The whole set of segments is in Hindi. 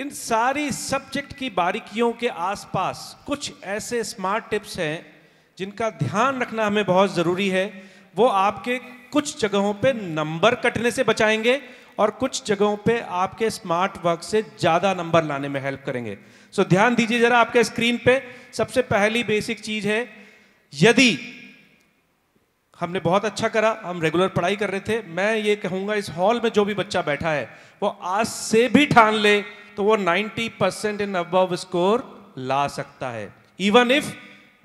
इन सारी सब्जेक्ट की बारीकियों के आसपास कुछ ऐसे स्मार्ट टिप्स हैं जिनका ध्यान रखना हमें बहुत ज़रूरी है वो आपके कुछ जगहों पे नंबर कटने से बचाएंगे और कुछ जगहों पे आपके स्मार्ट वर्क से ज़्यादा नंबर लाने में हेल्प करेंगे सो so, ध्यान दीजिए ज़रा आपके स्क्रीन पे सबसे पहली बेसिक चीज़ है यदि हमने बहुत अच्छा करा हम रेगुलर पढ़ाई कर रहे थे मैं ये कहूँगा इस हॉल में जो भी बच्चा बैठा है वो आज से भी ठान ले तो वो 90 परसेंट इन अब स्कोर ला सकता है even if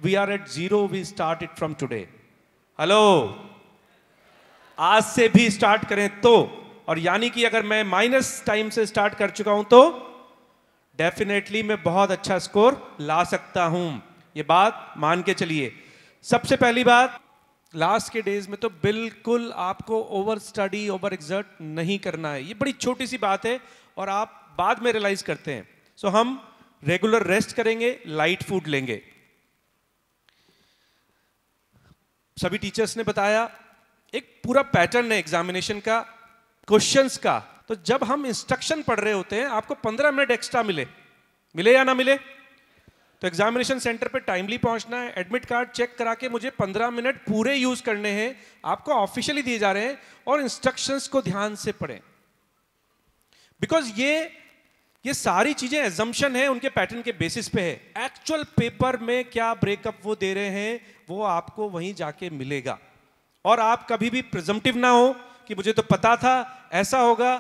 we are at zero we start it from today hello आज से भी स्टार्ट करें तो और यानी कि अगर मैं माइनस टाइम से स्टार्ट कर चुका हूं तो डेफिनेटली मैं बहुत अच्छा स्कोर ला सकता हूं ये बात मान के चलिए सबसे पहली बात लास्ट के डेज में तो बिल्कुल आपको ओवर स्टडी ओवर एग्जर्ट नहीं करना है ये बड़ी छोटी सी बात है और आप बाद में रियलाइज करते हैं सो so, हम रेगुलर रेस्ट करेंगे लाइट फूड लेंगे सभी टीचर्स ने बताया एक पूरा पैटर्न है एग्जामिनेशन का क्वेश्चंस का तो जब हम इंस्ट्रक्शन पढ़ रहे होते हैं आपको 15 मिनट एक्स्ट्रा मिले मिले या ना मिले तो एग्जामिनेशन सेंटर पे टाइमली पहुंचना है एडमिट कार्ड चेक करा के मुझे 15 मिनट पूरे यूज करने हैं आपको ऑफिशियली दिए जा रहे हैं और इंस्ट्रक्शंस को ध्यान से पढ़ें बिकॉज ये ये सारी चीजें एजम्पन है उनके पैटर्न के बेसिस पे है एक्चुअल पेपर में क्या ब्रेकअप वो दे रहे हैं वो आपको वहीं जाके मिलेगा और आप कभी भी प्रेजम्पटिव ना हो कि मुझे तो पता था ऐसा होगा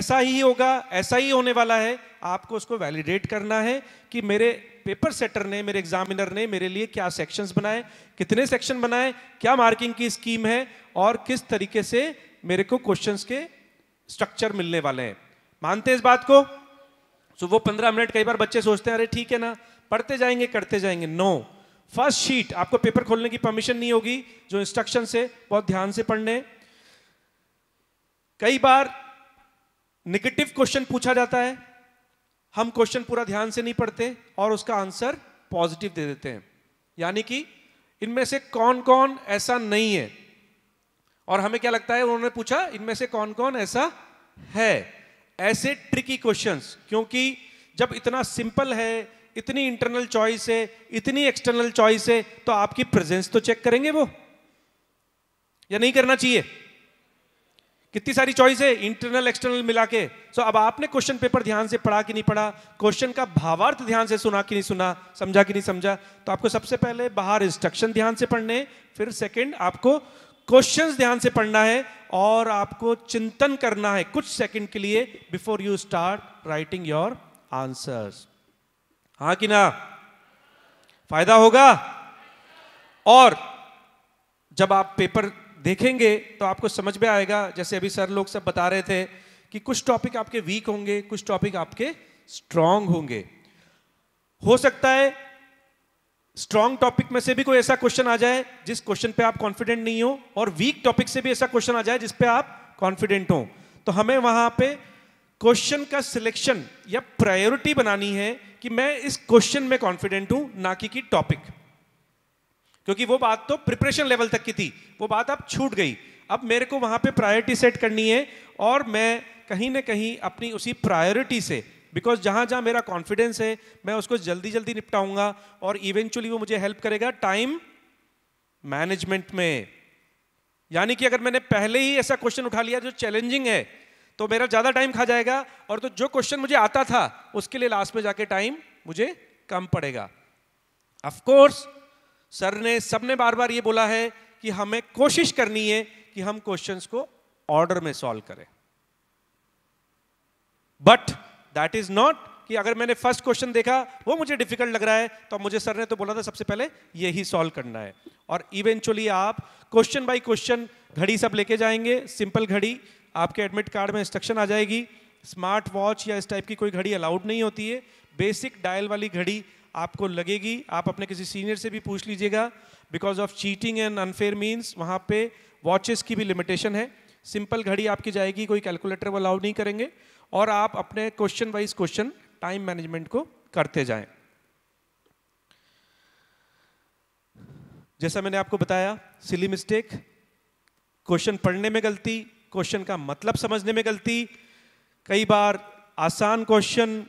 ऐसा ही होगा ऐसा ही होने वाला है आपको उसको वैलिडेट करना है कि मेरे पेपर सेटर ने मेरे एग्जामिनर ने मेरे लिए क्या सेक्शंस बनाए कितने सेक्शन बनाए क्या मार्किंग की स्कीम है और किस तरीके से मेरे को क्वेश्चंस के स्ट्रक्चर मिलने वाले हैं मानते हैं इस बात को सो so, वो पंद्रह मिनट कई बार बच्चे सोचते हैं अरे ठीक है ना पढ़ते जाएंगे करते जाएंगे नो फर्स्ट शीट आपको पेपर खोलने की परमिशन नहीं होगी जो इंस्ट्रक्शन से बहुत ध्यान से पढ़ने कई बार निगेटिव क्वेश्चन पूछा जाता है हम क्वेश्चन पूरा ध्यान से नहीं पढ़ते और उसका आंसर पॉजिटिव दे देते हैं यानी कि इनमें से कौन कौन ऐसा नहीं है और हमें क्या लगता है उन्होंने पूछा इनमें से कौन कौन ऐसा है ऐसे ट्रिकी क्वेश्चंस क्योंकि जब इतना सिंपल है इतनी इंटरनल चॉइस है इतनी एक्सटर्नल चॉइस है तो आपकी प्रेजेंस तो चेक करेंगे वो या नहीं करना चाहिए कितनी सारी चॉइस है इंटरनल एक्सटर्नल मिला के सो अब आपने क्वेश्चन पेपर ध्यान से पढ़ा कि नहीं पढ़ा क्वेश्चन का भावार्थ ध्यान से सुना कि नहीं सुना समझा कि नहीं समझा तो आपको सबसे पहले बाहर इंस्ट्रक्शन ध्यान से पढ़ने फिर सेकंड आपको क्वेश्चंस ध्यान से पढ़ना है और आपको चिंतन करना है कुछ सेकंड के लिए before you start writing your answers हाँ कि ना फायदा होगा और जब आप पेपर देखेंगे तो आपको समझ में आएगा जैसे अभी सर लोग सब बता रहे थे कि कुछ टॉपिक आपके वीक होंगे कुछ टॉपिक आपके स्ट्रांग होंगे हो सकता है स्ट्रॉन्ग टॉपिक में से भी कोई ऐसा क्वेश्चन आ जाए जिस क्वेश्चन पे आप कॉन्फिडेंट नहीं हो और वीक टॉपिक से भी ऐसा क्वेश्चन आ जाए जिस पे आप कॉन्फिडेंट हो तो हमें वहां पे क्वेश्चन का सिलेक्शन या प्रायोरिटी बनानी है कि मैं इस क्वेश्चन में कॉन्फिडेंट हूं ना कि, कि टॉपिक क्योंकि वो बात तो प्रिपरेशन लेवल तक की थी वो बात अब छूट गई अब मेरे को वहां पे प्रायोरिटी सेट करनी है और मैं कहीं ना कहीं अपनी उसी प्रायोरिटी से बिकॉज जहाँ जहाँ मेरा कॉन्फिडेंस है मैं उसको जल्दी जल्दी निपटाऊंगा और इवेंचुअली वो मुझे हेल्प करेगा टाइम मैनेजमेंट में यानी कि अगर मैंने पहले ही ऐसा क्वेश्चन उठा लिया जो चैलेंजिंग है तो मेरा ज़्यादा टाइम खा जाएगा और तो जो क्वेश्चन मुझे आता था उसके लिए लास्ट में जाके टाइम मुझे कम पड़ेगा अफकोर्स सर ने सबने बार बार ये बोला है कि हमें कोशिश करनी है कि हम क्वेश्चंस को ऑर्डर में सॉल्व करें बट दैट इज नॉट कि अगर मैंने फर्स्ट क्वेश्चन देखा वो मुझे डिफिकल्ट लग रहा है तो मुझे सर ने तो बोला था सबसे पहले यही सॉल्व करना है और इवेंचुअली आप क्वेश्चन बाय क्वेश्चन घड़ी सब लेके जाएंगे सिंपल घड़ी आपके एडमिट कार्ड में इंस्ट्रक्शन आ जाएगी स्मार्ट वॉच या इस टाइप की कोई घड़ी अलाउड नहीं होती है बेसिक डायल वाली घड़ी आपको लगेगी आप अपने किसी सीनियर से भी पूछ लीजिएगा because of cheating and unfair means वहाँ पे वॉचेस की भी लिमिटेशन है सिंपल घड़ी आपकी जाएगी कोई कैलकुलेटर वो अलाउड नहीं करेंगे और आप अपने question wise question time management को करते जाएं जैसा मैंने आपको बताया सिली मिस्टेक क्वेश्चन पढ़ने में गलती क्वेश्चन का मतलब समझने में गलती कई बार आसान क्वेश्चन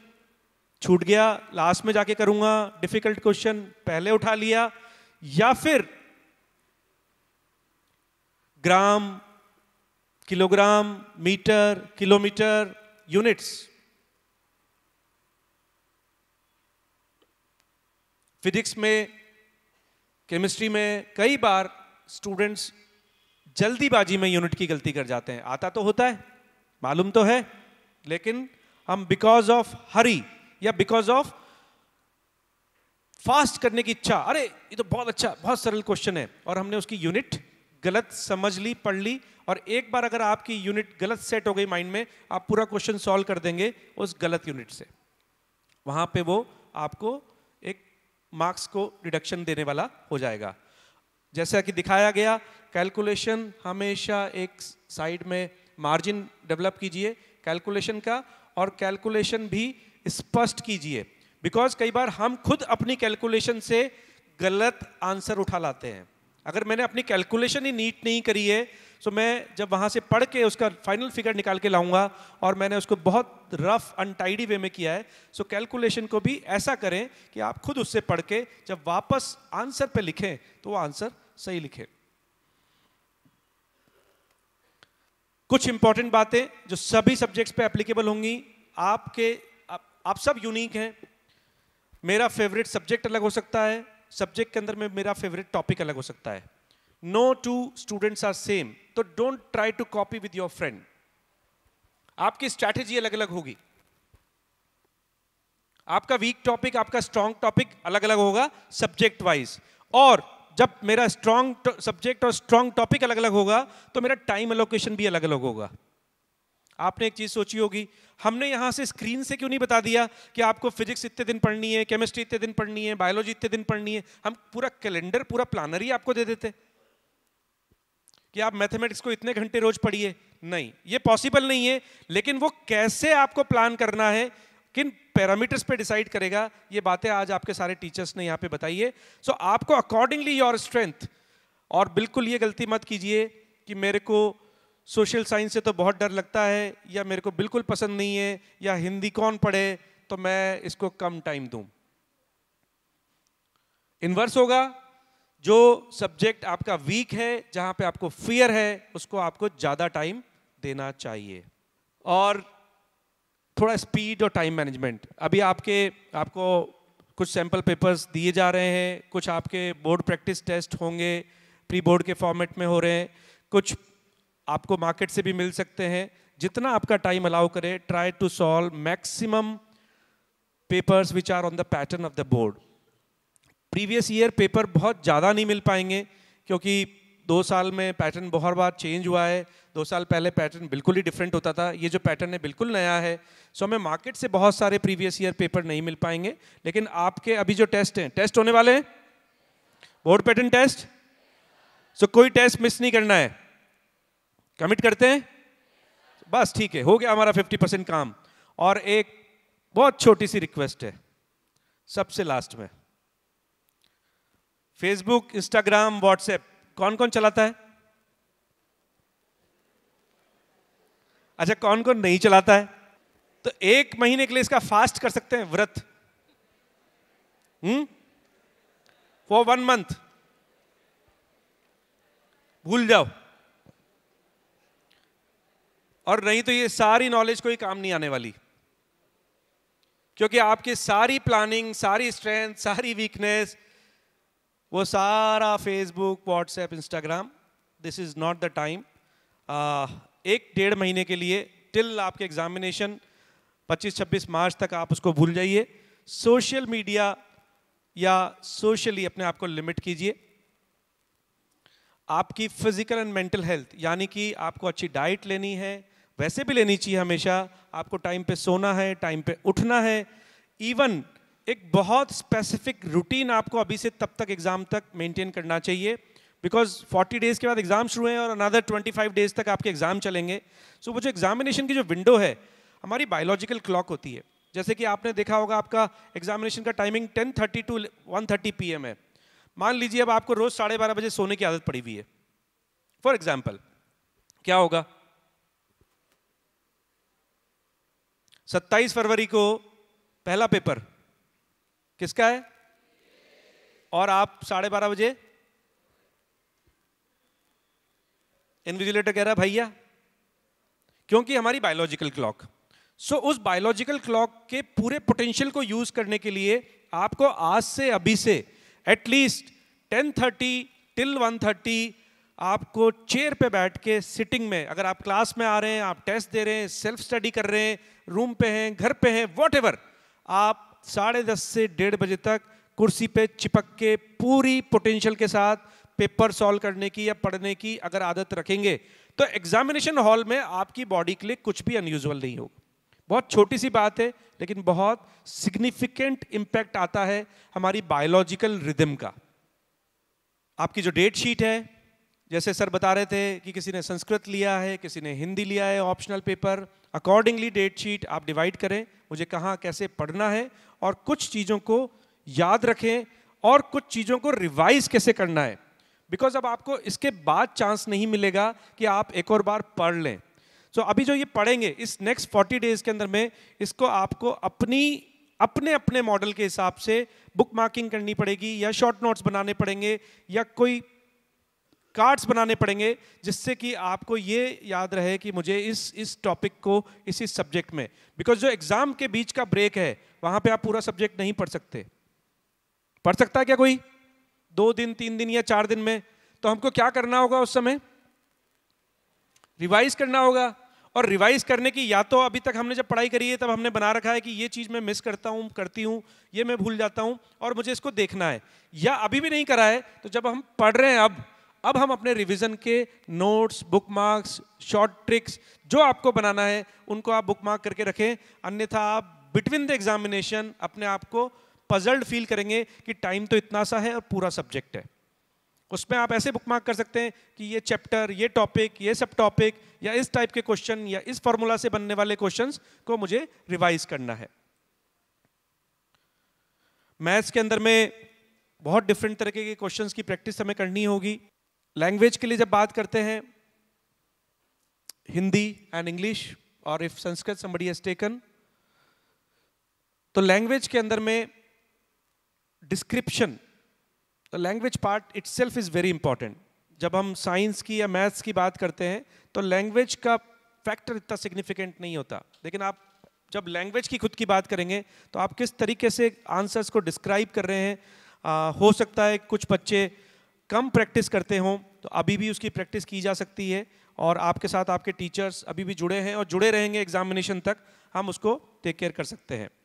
छूट गया लास्ट में जाके करूंगा डिफिकल्ट क्वेश्चन पहले उठा लिया या फिर gram kilogram metre kilometre units. Physics में केमिस्ट्री में कई बार स्टूडेंट्स जल्दीबाजी में यूनिट की गलती कर जाते हैं आता तो होता है मालूम तो है लेकिन हम बिकॉज ऑफ हरी या बिकॉज ऑफ फास्ट करने की इच्छा अरे ये तो बहुत अच्छा बहुत सरल क्वेश्चन है और हमने उसकी यूनिट गलत समझ ली पढ़ ली और एक बार अगर आपकी यूनिट गलत सेट हो गई माइंड में आप पूरा क्वेश्चन सॉल्व कर देंगे उस गलत यूनिट से वहां पे वो आपको एक मार्क्स को डिडक्शन देने वाला हो जाएगा जैसा कि दिखाया गया कैलकुलेशन हमेशा एक साइड में मार्जिन डेवलप कीजिए कैलकुलेशन का और कैलकुलेशन भी स्पष्ट कीजिए बिकॉज कई बार हम खुद अपनी कैलकुलेशन से गलत आंसर उठा लाते हैं अगर मैंने अपनी कैलकुलेशन ही नीट नहीं करी है सो मैं जब वहाँ से पढ़ के उसका फाइनल फिगर निकाल के लाऊंगा और मैंने उसको बहुत रफ अनटाइडी वे में किया है सो कैलकुलेशन को भी ऐसा करें कि आप खुद उससे पढ़ के जब वापस आंसर पे लिखें तो वो आंसर सही लिखें कुछ इंपॉर्टेंट बातें जो सभी सब्जेक्ट्स पे एप्लीकेबल होंगी आपके आप, आप सब यूनिक हैं मेरा फेवरेट सब्जेक्ट अलग हो सकता है सब्जेक्ट के अंदर में मेरा फेवरेट टॉपिक अलग हो सकता है no two students are same तो don't try to copy with your friend आपकी स्ट्रैटेजी अलग अलग होगी आपका वीक टॉपिक आपका स्ट्रांग टॉपिक अलग अलग होगा सब्जेक्ट वाइज और जब मेरा स्ट्रांग सब्जेक्ट और स्ट्रांग टॉपिक अलग अलग होगा तो मेरा टाइम एलोकेशन भी अलग अलग होगा आपने एक चीज़ सोची होगी हमने यहां से स्क्रीन से क्यों नहीं बता दिया कि आपको फिजिक्स इतने दिन पढ़नी है केमिस्ट्री इतने दिन पढ़नी है बायोलॉजी इतने दिन पढ़नी है हम पूरा कैलेंडर पूरा प्लानर ही आपको दे देते कि आप मैथमेटिक्स को इतने घंटे रोज पढ़िए नहीं ये पॉसिबल नहीं है लेकिन वो कैसे आपको प्लान करना है किन पैरामीटर्स पे डिसाइड करेगा ये बातें आज आपके सारे टीचर्स ने यहाँ पे बताई है सो so, आपको अकॉर्डिंगली योर स्ट्रेंथ और बिल्कुल ये गलती मत कीजिए कि मेरे को सोशल साइंस से तो बहुत डर लगता है या मेरे को बिल्कुल पसंद नहीं है या हिंदी कौन पढ़े तो मैं इसको कम टाइम दूं इन्वर्स होगा जो सब्जेक्ट आपका वीक है जहां पे आपको फियर है उसको आपको ज़्यादा टाइम देना चाहिए और थोड़ा स्पीड और टाइम मैनेजमेंट अभी आपके आपको कुछ सैम्पल पेपर्स दिए जा रहे हैं कुछ आपके बोर्ड प्रैक्टिस टेस्ट होंगे प्री बोर्ड के फॉर्मेट में हो रहे हैं कुछ आपको मार्केट से भी मिल सकते हैं जितना आपका टाइम अलाउ करे try to solve maximum papers which are on the pattern of the board previous year paper बहुत ज़्यादा नहीं मिल पाएंगे क्योंकि दो साल में पैटर्न बहुत बार चेंज हुआ है दो साल पहले पैटर्न बिल्कुल ही डिफरेंट होता था ये जो पैटर्न है बिल्कुल नया है सो हमें मार्केट से बहुत सारे प्रीवियस ईयर पेपर नहीं मिल पाएंगे लेकिन आपके अभी जो टेस्ट हैं टेस्ट होने वाले हैं बोर्ड पैटर्न टेस्ट सो कोई टेस्ट मिस नहीं करना है कमिट करते हैं बस ठीक है हो गया हमारा 50 परसेंट काम और एक बहुत छोटी सी रिक्वेस्ट है सबसे लास्ट में फेसबुक इंस्टाग्राम व्हाट्सएप कौन कौन चलाता है अच्छा कौन कौन नहीं चलाता है तो एक महीने के लिए इसका फास्ट कर सकते हैं व्रत हम्म फॉर वन मंथ भूल जाओ और नहीं तो ये सारी नॉलेज कोई काम नहीं आने वाली क्योंकि आपकी सारी प्लानिंग सारी स्ट्रेंथ सारी वीकनेस वो सारा Facebook WhatsApp Instagram this is not the time एक डेढ़ महीने के लिए टिल आपके एग्जामिनेशन 25-26 मार्च तक आप उसको भूल जाइए सोशल मीडिया या सोशली अपने आप को लिमिट कीजिए आपकी फिजिकल एंड मेंटल हेल्थ यानी कि आपको अच्छी डाइट लेनी है वैसे भी लेनी चाहिए हमेशा आपको टाइम पे सोना है टाइम पे उठना है इवन एक बहुत स्पेसिफिक रूटीन आपको अभी से तब तक एग्ज़ाम तक मेंटेन करना चाहिए बिकॉज 40 डेज़ के बाद एग्ज़ाम शुरू हैं और अनदर 25 डेज़ तक आपके एग्ज़ाम चलेंगे सो so, वो जो एग्जामिनेशन की जो विंडो है हमारी बायोलॉजिकल क्लॉक होती है जैसे कि आपने देखा होगा आपका एग्जामिनेशन का टाइमिंग 10:30 टू पी एम है मान लीजिए अब आपको रोज़ साढ़े बारह बजे सोने की आदत पड़ी हुई है फॉर एग्जाम्पल क्या होगा सत्ताईस फरवरी को पहला पेपर किसका है और आप साढ़े बारह बजे इन्विजिलेटर कह रहा है भैया क्योंकि हमारी बायोलॉजिकल क्लॉक सो उस बायोलॉजिकल क्लॉक के पूरे पोटेंशियल को यूज करने के लिए आपको आज से अभी से एटलीस्ट 10:30 टिल 1:30 आपको चेयर पे बैठ के सिटिंग में अगर आप क्लास में आ रहे हैं आप टेस्ट दे रहे हैं सेल्फ स्टडी कर रहे हैं रूम पे हैं घर पे हैं वॉट आप साढ़े दस से डेढ़ बजे तक कुर्सी पे चिपक के पूरी पोटेंशियल के साथ पेपर सॉल्व करने की या पढ़ने की अगर आदत रखेंगे तो एग्जामिनेशन हॉल में आपकी बॉडी के लिए कुछ भी अनयूजल नहीं होगा बहुत छोटी सी बात है लेकिन बहुत सिग्निफिकेंट इम्पैक्ट आता है हमारी बायोलॉजिकल रिदम का आपकी जो डेट शीट है जैसे सर बता रहे थे कि किसी ने संस्कृत लिया है किसी ने हिंदी लिया है optional paper accordingly date sheet आप डिवाइड करें मुझे कहाँ कैसे पढ़ना है और कुछ चीज़ों को याद रखें और कुछ चीज़ों को रिवाइज कैसे करना है बिकॉज अब आपको इसके बाद चांस नहीं मिलेगा कि आप एक और बार पढ़ लें सो so, अभी जो ये पढ़ेंगे इस नेक्स्ट फोर्टी डेज के अंदर में इसको आपको अपनी अपने अपने मॉडल के हिसाब से बुक मार्किंग करनी पड़ेगी या शॉर्ट नोट्स बनाने पड़ेंगे या कोई कार्ड्स बनाने पड़ेंगे जिससे कि आपको ये याद रहे कि मुझे इस इस टॉपिक को इसी सब्जेक्ट में बिकॉज जो एग्ज़ाम के बीच का ब्रेक है वहां पे आप पूरा सब्जेक्ट नहीं पढ़ सकते पढ़ सकता है क्या कोई दो दिन तीन दिन या चार दिन में तो हमको क्या करना होगा उस समय रिवाइज करना होगा और रिवाइज करने की या तो अभी तक हमने जब पढ़ाई करी है तब हमने बना रखा है कि ये चीज़ मैं मिस करता हूं करती हूँ ये मैं भूल जाता हूं और मुझे इसको देखना है या अभी भी नहीं करा है तो जब हम पढ़ रहे हैं अब अब हम अपने रिवीजन के नोट्स बुकमार्क्स शॉर्ट ट्रिक्स जो आपको बनाना है उनको आप बुकमार्क करके रखें अन्यथा आप बिटवीन द एग्जामिनेशन अपने आप को पजल्ड फील करेंगे कि टाइम तो इतना सा है और पूरा सब्जेक्ट है उसमें आप ऐसे बुकमार्क कर सकते हैं कि ये चैप्टर ये टॉपिक ये सब टॉपिक या इस टाइप के क्वेश्चन या इस फॉर्मूला से बनने वाले क्वेश्चंस को मुझे रिवाइज करना है मैथ्स के अंदर में बहुत डिफरेंट तरीके के क्वेश्चंस की प्रैक्टिस हमें करनी होगी लैंग्वेज के लिए जब बात करते हैं हिंदी एंड इंग्लिश और if Sanskrit somebody has taken तो लैंग्वेज के अंदर में description the language part itself is very important जब हम साइंस की या मैथ्स की बात करते हैं तो लैंग्वेज का फैक्टर इतना सिग्निफिकेंट नहीं होता लेकिन आप जब लैंग्वेज की खुद की बात करेंगे तो आप किस तरीके से आंसर्स को डिस्क्राइब कर रहे हैं आ, हो सकता है कुछ बच्चे कम प्रैक्टिस करते हों तो अभी भी उसकी प्रैक्टिस की जा सकती है और आपके साथ आपके टीचर्स अभी भी जुड़े हैं और जुड़े रहेंगे एग्जामिनेशन तक हम उसको टेक केयर कर सकते हैं